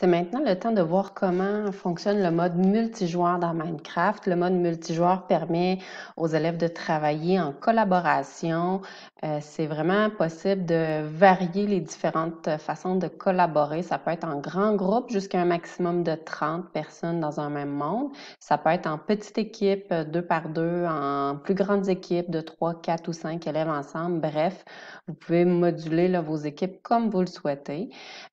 C'est maintenant le temps de voir comment fonctionne le mode multijoueur dans Minecraft. Le mode multijoueur permet aux élèves de travailler en collaboration. Euh, c'est vraiment possible de varier les différentes façons de collaborer. Ça peut être en grand groupe jusqu'à un maximum de 30 personnes dans un même monde. Ça peut être en petite équipe, euh, deux par deux, en plus grandes équipes de 3, 4 ou 5 élèves ensemble. Bref, vous pouvez moduler vos équipes comme vous le souhaitez.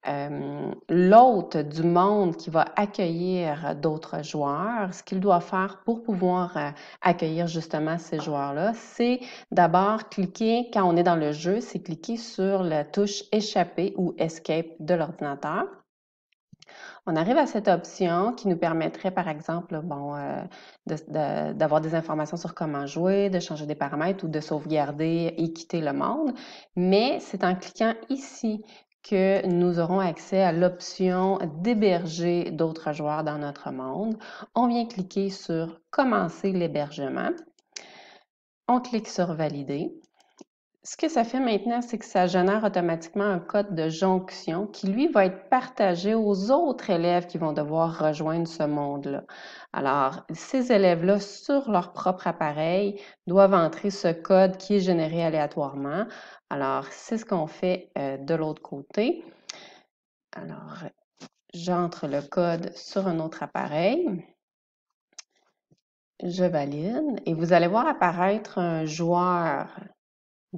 Euh, l'autre du monde qui va accueillir euh, d'autres joueurs, ce qu'il doit faire pour pouvoir euh, accueillir justement ces joueurs-là, c'est d'abord cliquer, quand on est dans le jeu, c'est cliquer sur la touche échapper ou escape de l'ordinateur. On arrive à cette option qui nous permettrait, par exemple, bon, euh, d'avoir des informations sur comment jouer, de changer des paramètres ou de sauvegarder et quitter le monde. Mais c'est en cliquant ici que nous aurons accès à l'option d'héberger d'autres joueurs dans notre monde. On vient cliquer sur Commencer l'hébergement. On clique sur Valider. Ce que ça fait maintenant, c'est que ça génère automatiquement un code de jonction qui, lui, va être partagé aux autres élèves qui vont devoir rejoindre ce monde-là. Alors, ces élèves-là, sur leur propre appareil, doivent entrer ce code qui est généré aléatoirement. Alors, c'est ce qu'on fait euh, de l'autre côté. Alors, j'entre le code sur un autre appareil. Je valide et vous allez voir apparaître un joueur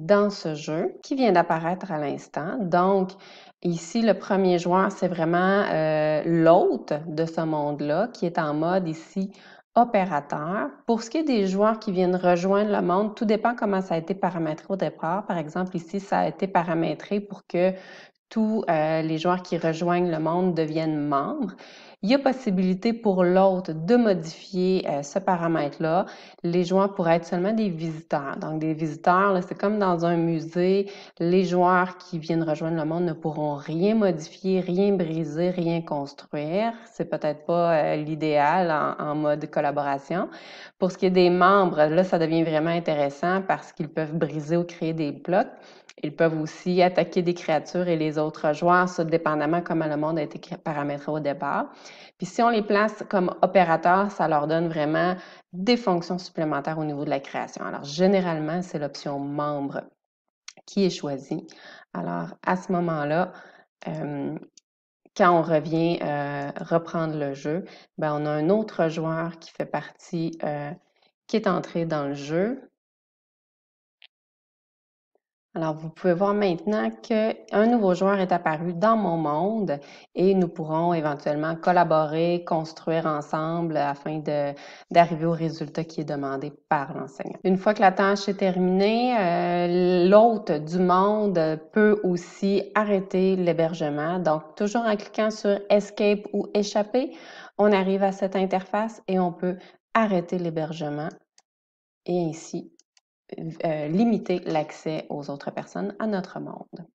dans ce jeu qui vient d'apparaître à l'instant. Donc, ici, le premier joueur, c'est vraiment euh, l'hôte de ce monde-là qui est en mode ici opérateur. Pour ce qui est des joueurs qui viennent rejoindre le monde, tout dépend comment ça a été paramétré au départ. Par exemple, ici, ça a été paramétré pour que tous euh, les joueurs qui rejoignent le monde deviennent membres. Il y a possibilité pour l'autre de modifier euh, ce paramètre-là. Les joueurs pourraient être seulement des visiteurs. Donc, des visiteurs, c'est comme dans un musée. Les joueurs qui viennent rejoindre le monde ne pourront rien modifier, rien briser, rien construire. C'est peut-être pas euh, l'idéal en, mode collaboration. Pour ce qui est des membres, là, ça devient vraiment intéressant parce qu'ils peuvent briser ou créer des blocs. Ils peuvent aussi attaquer des créatures et les autres joueurs, ça dépendamment comment le monde a été paramétré au départ. Puis si on les place comme opérateurs, ça leur donne vraiment des fonctions supplémentaires au niveau de la création. Alors généralement, c'est l'option membre qui est choisie. Alors à ce moment-là, euh, quand on revient euh, reprendre le jeu, ben, on a un autre joueur qui fait partie, euh, qui est entré dans le jeu, alors, vous pouvez voir maintenant qu'un nouveau joueur est apparu dans mon monde et nous pourrons éventuellement collaborer, construire ensemble afin d'arriver au résultat qui est demandé par l'enseignant. Une fois que la tâche est terminée, euh, l'hôte du monde peut aussi arrêter l'hébergement. Donc, toujours en cliquant sur Escape ou Échapper, on arrive à cette interface et on peut arrêter l'hébergement et ainsi euh, limiter l'accès aux autres personnes à notre monde.